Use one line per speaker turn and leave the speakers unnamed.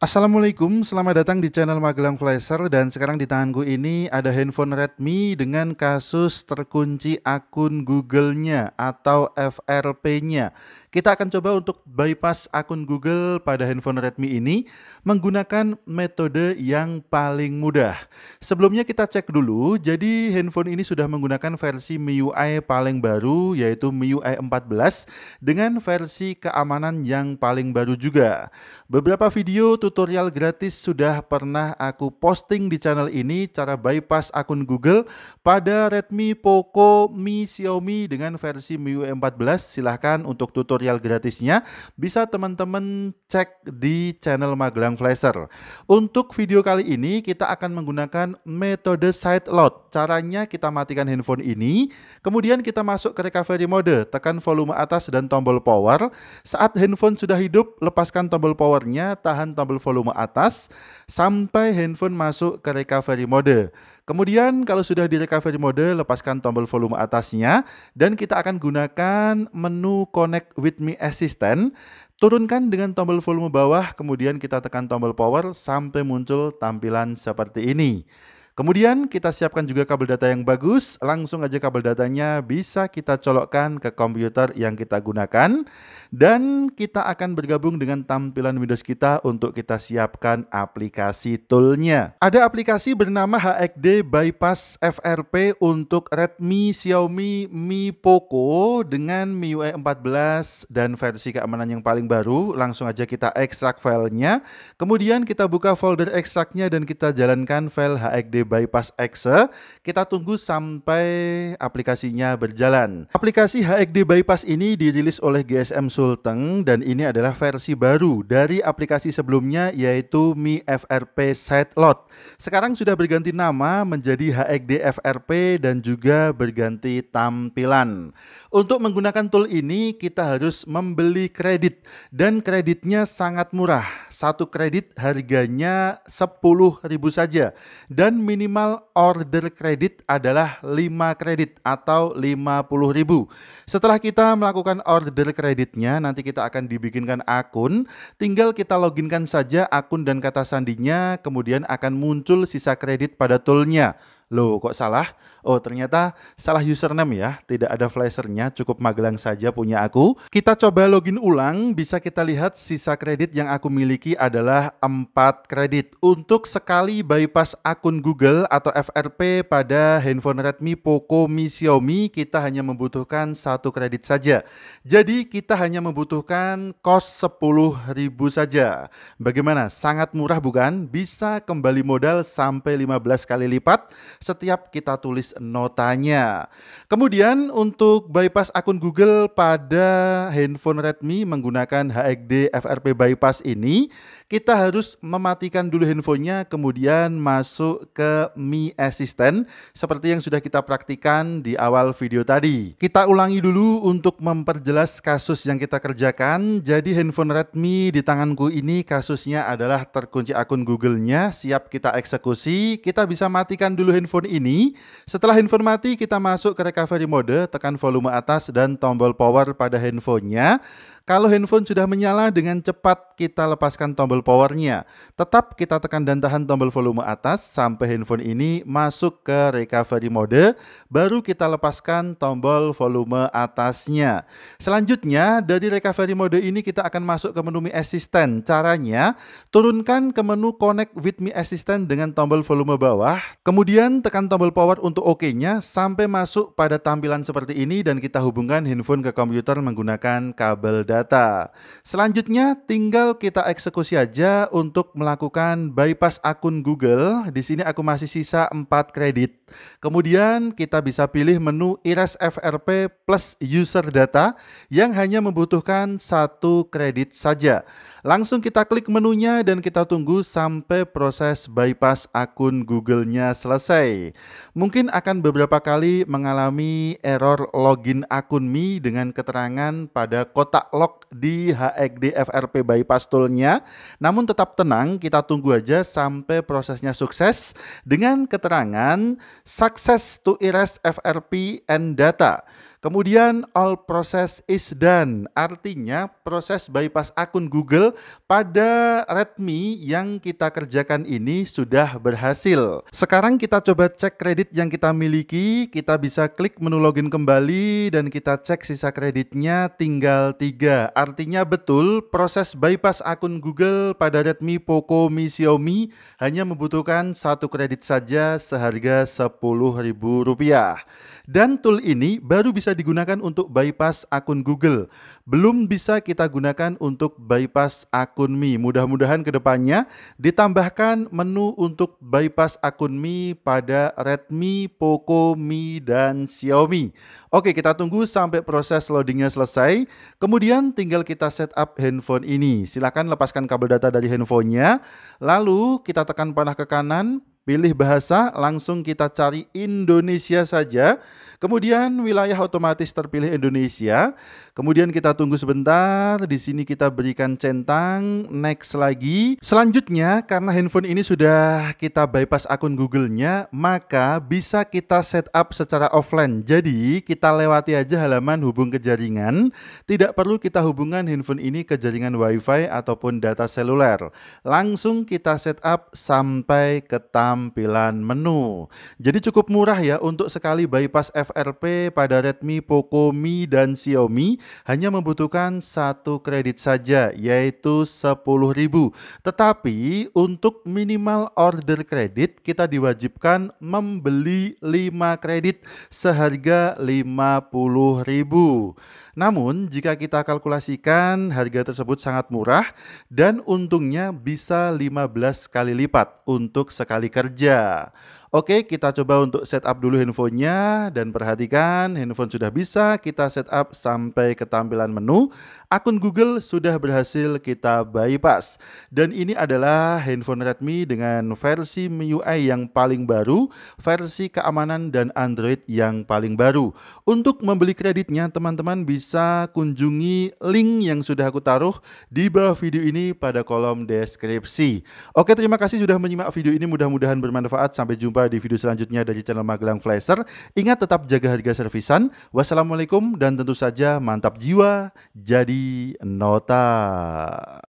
Assalamualaikum, selamat datang di channel Magelang Flasher dan sekarang di tanganku ini ada handphone Redmi dengan kasus terkunci akun Google-nya atau FRP-nya. Kita akan coba untuk bypass akun Google pada handphone Redmi ini menggunakan metode yang paling mudah. Sebelumnya kita cek dulu, jadi handphone ini sudah menggunakan versi MIUI paling baru yaitu MIUI 14 dengan versi keamanan yang paling baru juga. Beberapa video tutorial gratis sudah pernah aku posting di channel ini cara bypass akun Google pada Redmi, Poco, Mi, Xiaomi dengan versi MIUI 14. Silahkan untuk tutorial tutorial gratisnya bisa teman-teman cek di channel Magelang Flasher. Untuk video kali ini kita akan menggunakan metode side load. Caranya kita matikan handphone ini, kemudian kita masuk ke recovery mode, tekan volume atas dan tombol power. Saat handphone sudah hidup, lepaskan tombol powernya, tahan tombol volume atas sampai handphone masuk ke recovery mode. Kemudian kalau sudah di recovery mode, lepaskan tombol volume atasnya dan kita akan gunakan menu connect with with me assistant, turunkan dengan tombol volume bawah, kemudian kita tekan tombol power sampai muncul tampilan seperti ini. Kemudian kita siapkan juga kabel data yang bagus. Langsung aja kabel datanya bisa kita colokkan ke komputer yang kita gunakan. Dan kita akan bergabung dengan tampilan Windows kita untuk kita siapkan aplikasi toolnya. Ada aplikasi bernama HXD Bypass FRP untuk Redmi, Xiaomi, Mi Poco dengan MIUI 14 dan versi keamanan yang paling baru. Langsung aja kita ekstrak filenya. Kemudian kita buka folder ekstraknya dan kita jalankan file HXD Bypass Exe. Kita tunggu sampai aplikasinya berjalan. Aplikasi HXD Bypass ini dirilis oleh GSM Sulteng dan ini adalah versi baru dari aplikasi sebelumnya yaitu Mi FRP Load. Sekarang sudah berganti nama menjadi HXD FRP dan juga berganti tampilan. Untuk menggunakan tool ini kita harus membeli kredit dan kreditnya sangat murah. Satu kredit harganya 10.000 saja dan minimal order kredit adalah 5 kredit atau 50.000. Setelah kita melakukan order kreditnya, nanti kita akan dibikinkan akun. Tinggal kita loginkan saja akun dan kata sandinya, kemudian akan muncul sisa kredit pada toolnya. Loh, kok salah? Oh, ternyata salah username ya. Tidak ada flashernya, cukup magelang saja punya aku. Kita coba login ulang, bisa kita lihat sisa kredit yang aku miliki adalah 4 kredit. Untuk sekali bypass akun Google atau FRP pada handphone Redmi, Poco, Mi, Xiaomi, kita hanya membutuhkan satu kredit saja. Jadi, kita hanya membutuhkan kos ribu saja. Bagaimana? Sangat murah bukan? Bisa kembali modal sampai 15 kali lipat setiap kita tulis notanya. Kemudian untuk bypass akun Google pada handphone Redmi menggunakan HXD FRP bypass ini, kita harus mematikan dulu handphonenya kemudian masuk ke Mi Assistant seperti yang sudah kita praktikan di awal video tadi. Kita ulangi dulu untuk memperjelas kasus yang kita kerjakan. Jadi handphone Redmi di tanganku ini kasusnya adalah terkunci akun Google-nya, siap kita eksekusi. Kita bisa matikan dulu handphone handphone ini. Setelah handphone mati, kita masuk ke recovery mode, tekan volume atas dan tombol power pada handphonenya. Kalau handphone sudah menyala, dengan cepat kita lepaskan tombol powernya. Tetap kita tekan dan tahan tombol volume atas sampai handphone ini masuk ke recovery mode, baru kita lepaskan tombol volume atasnya. Selanjutnya, dari recovery mode ini kita akan masuk ke menu Mi Assistant. Caranya, turunkan ke menu connect with Mi Assistant dengan tombol volume bawah, kemudian tekan tombol power untuk OK-nya sampai masuk pada tampilan seperti ini dan kita hubungkan handphone ke komputer menggunakan kabel data data. Selanjutnya tinggal kita eksekusi aja untuk melakukan bypass akun Google. Di sini aku masih sisa 4 kredit. Kemudian kita bisa pilih menu IRAS FRP plus user data yang hanya membutuhkan satu kredit saja. Langsung kita klik menunya dan kita tunggu sampai proses bypass akun Google-nya selesai. Mungkin akan beberapa kali mengalami error login akun Mi dengan keterangan pada kotak log di HXD e FRP bypass toolnya. Namun tetap tenang, kita tunggu aja sampai prosesnya sukses dengan keterangan success to erase FRP and data. Kemudian all process is done, artinya proses bypass akun Google pada Redmi yang kita kerjakan ini sudah berhasil. Sekarang kita coba cek kredit yang kita miliki, kita bisa klik menu login kembali dan kita cek sisa kreditnya tinggal 3. Artinya betul proses bypass akun Google pada Redmi, Poco, Mi, Xiaomi hanya membutuhkan satu kredit saja seharga Rp10.000. Dan tool ini baru bisa bisa digunakan untuk bypass akun Google. Belum bisa kita gunakan untuk bypass akun Mi. Mudah-mudahan kedepannya ditambahkan menu untuk bypass akun Mi pada Redmi, Poco, Mi, dan Xiaomi. Oke, kita tunggu sampai proses loadingnya selesai. Kemudian tinggal kita setup handphone ini. Silahkan lepaskan kabel data dari handphonenya. Lalu kita tekan panah ke kanan, pilih bahasa, langsung kita cari Indonesia saja. Kemudian wilayah otomatis terpilih Indonesia. Kemudian kita tunggu sebentar, di sini kita berikan centang, next lagi. Selanjutnya, karena handphone ini sudah kita bypass akun Google-nya, maka bisa kita setup secara offline. Jadi, kita lewati aja halaman hubung ke jaringan. Tidak perlu kita hubungkan handphone ini ke jaringan WiFi ataupun data seluler. Langsung kita setup sampai ke tahap tampilan menu. Jadi cukup murah ya untuk sekali bypass FRP pada Redmi, Poco, Mi, dan Xiaomi hanya membutuhkan satu kredit saja yaitu 10.000. Tetapi untuk minimal order kredit kita diwajibkan membeli 5 kredit seharga 50.000. Namun jika kita kalkulasikan harga tersebut sangat murah dan untungnya bisa 15 kali lipat untuk sekali kredit kerja. Oke, kita coba untuk setup dulu handphonenya dan perhatikan handphone sudah bisa kita setup sampai ke tampilan menu. Akun Google sudah berhasil kita bypass. Dan ini adalah handphone Redmi dengan versi MIUI yang paling baru, versi keamanan dan Android yang paling baru. Untuk membeli kreditnya, teman-teman bisa kunjungi link yang sudah aku taruh di bawah video ini pada kolom deskripsi. Oke, terima kasih sudah menyimak video ini. Mudah-mudahan mudah-mudahan bermanfaat. Sampai jumpa di video selanjutnya dari channel Magelang Flasher. Ingat tetap jaga harga servisan. Wassalamualaikum dan tentu saja mantap jiwa jadi nota.